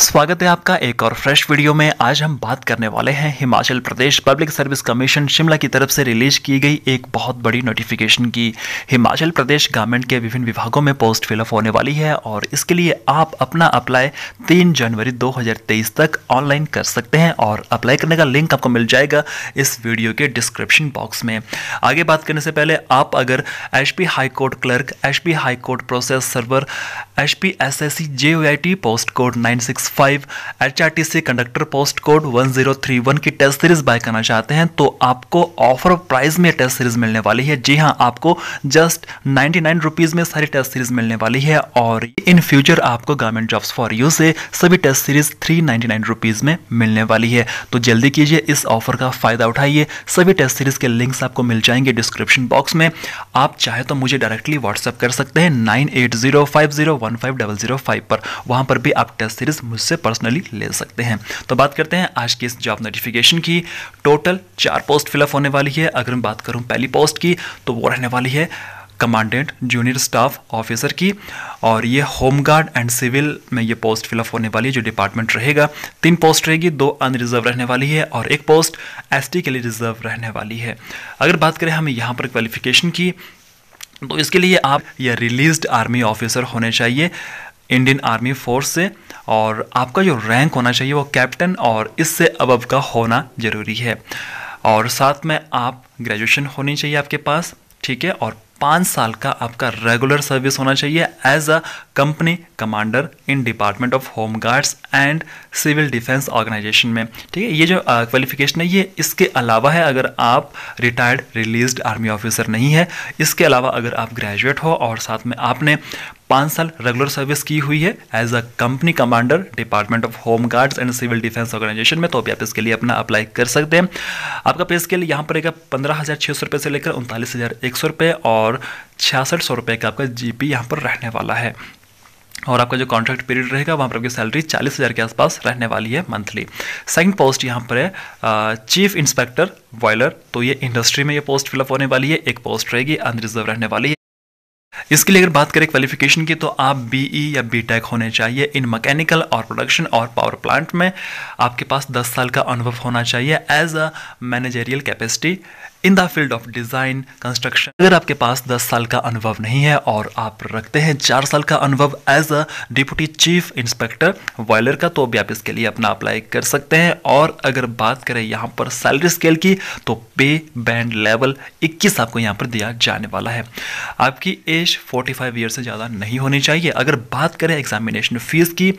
स्वागत है आपका एक और फ्रेश वीडियो में आज हम बात करने वाले हैं Himachal Pradesh public service commission Shimla की तरफ से रिलीज की गई एक बहुत बड़ी नोटिफिकेशन की हिमाचल प्रदेश गवर्नमेंट के विभिन्न विभागों में पोस्ट फिलअप होने वाली है और इसके लिए आप अपना अप्लाई तीन जनवरी 2023 तक ऑनलाइन कर सकते हैं और अप्लाई करने का लिंक आपको मिल जाएगा इस वीडियो के डिस्क्रिप्शन बॉक्स में आगे बात करने से पहले आप अगर H P high court clerk H P high court process server H P S S C J I T post code nine six five H R T C conductor post code one zero three one की test series buy करना चाहते हैं तो आपको offer price में test series मिलने वाली है जी हाँ आपको जस्ट नाइनटी नाइन रुपीज़ में सारी टेस्ट सीरीज मिलने वाली है और इन फ्यूचर आपको गवर्नमेंट जॉब्स फॉर यू से सभी test series three ninety nine rupees में मिलने वाली है तो जल्दी कीजिए इस ऑफर का फ़ायदा उठाइए सभी टेस्ट सीरीज के लिंक्स आपको मिल जाएंगे डिस्क्रिप्शन बॉक्स में आप चाहे तो मुझे डायरेक्टली व्हाट्सअप कर सकते हैं nine eight zero five zero one five double zero five पर वहाँ पर भी आप टेस्ट सीरीज उससे पर्सनली ले सकते हैं तो बात करते हैं आज की इस जॉब नोटिफिकेशन की टोटल चार पोस्ट फिलअप होने वाली है अगर मैं बात करूँ पहली पोस्ट की तो वो रहने वाली है कमांडेंट जूनियर स्टाफ ऑफिसर की और ये होम गार्ड एंड सिविल में ये पोस्ट फिलअप होने वाली है जो डिपार्टमेंट रहेगा तीन पोस्ट रहेगी दो अनरिजर्व रहने वाली है और एक पोस्ट एसटी के लिए रिजर्व रहने वाली है अगर बात करें हमें यहाँ पर क्वालिफिकेशन की तो इसके लिए आप या रिलीज्ड आर्मी ऑफिसर होने चाहिए इंडियन आर्मी फोर्स से और आपका जो रैंक होना चाहिए वो कैप्टन और इससे अबब का होना ज़रूरी है और साथ में आप ग्रेजुएशन होनी चाहिए आपके पास ठीक है और पाँच साल का आपका रेगुलर सर्विस होना चाहिए as a company commander in department of home guards and civil defence organisation में ठीक है ये जो क्वालिफिकेशन है ये इसके अलावा है अगर आप रिटायर्ड रिलीज्ड आर्मी ऑफिसर नहीं है इसके अलावा अगर आप ग्रेजुएट हो और साथ में आपने पाँच साल रेगुलर सर्विस की हुई है as a company commander department of home guards and civil defence organisation में तो भी आप इसके लिए अपना अप्लाई कर सकते हैं आपका पे स्केल यहाँ पर रहेगा पंद्रह हज़ार छः सौ रुपये से लेकर उनतालीस हज़ार एक सौ रुपये और छियासठ सौ रुपये का आपका जी पी यहाँ पर रहने वाला है और आपका जो कॉन्ट्रैक्ट पीरियड रहेगा वहाँ पर आपकी सैलरी चालीस हज़ार के आसपास रहने वाली है मंथली सेकंड पोस्ट यहाँ पर है चीफ इंस्पेक्टर वॉयलर तो ये इंडस्ट्री में ये पोस्ट फिलअप होने वाली है एक पोस्ट रहेगी अनरिजर्व रहने वाली है इसके लिए अगर बात करें क्वालिफिकेशन की तो आप बीई e या बीटेक होने चाहिए इन मैकेनिकल और प्रोडक्शन और पावर प्लांट में आपके पास 10 साल का अनुभव होना चाहिए as a managerial capacity in the field of design construction अगर आपके पास 10 साल का अनुभव नहीं है और आप रखते हैं चार साल का अनुभव as a deputy chief inspector boiler का तो भी आप इसके लिए अपना अप्लाई कर सकते हैं और अगर बात करें यहाँ पर सैलरी स्केल की तो पे बैंड लेवल 21 आपको यहाँ पर दिया जाने वाला है आपकी एज 45 फाइव ईयर से ज़्यादा नहीं होनी चाहिए अगर बात करें एग्जामिनेशन फीस की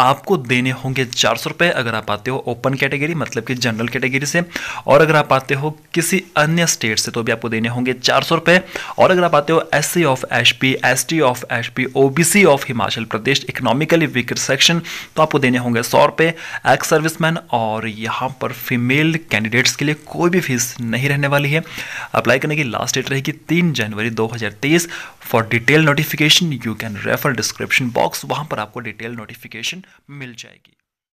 आपको देने होंगे चार सौ रुपये अगर आप आते हो ओपन कैटेगरी मतलब कि जनरल कैटेगरी से और अगर आप आते हो किसी अन्य स्टेट से तो भी आपको देने होंगे चार सौ रुपये और अगर आप आते हो S C of H P S T of H P O B C of Himachal Pradesh economically weaker section तो आपको देने होंगे सौ रुपये एक्स सर्विसमैन और यहाँ पर फीमेल कैंडिडेट्स के लिए कोई भी फीस नहीं रहने वाली है अप्लाई करने की लास्ट डेट रहेगी तीन जनवरी दो हज़ार तेईस for detail notification you can refer description box वहाँ पर आपको डिटेल नोटिफिकेशन मिल जाएगी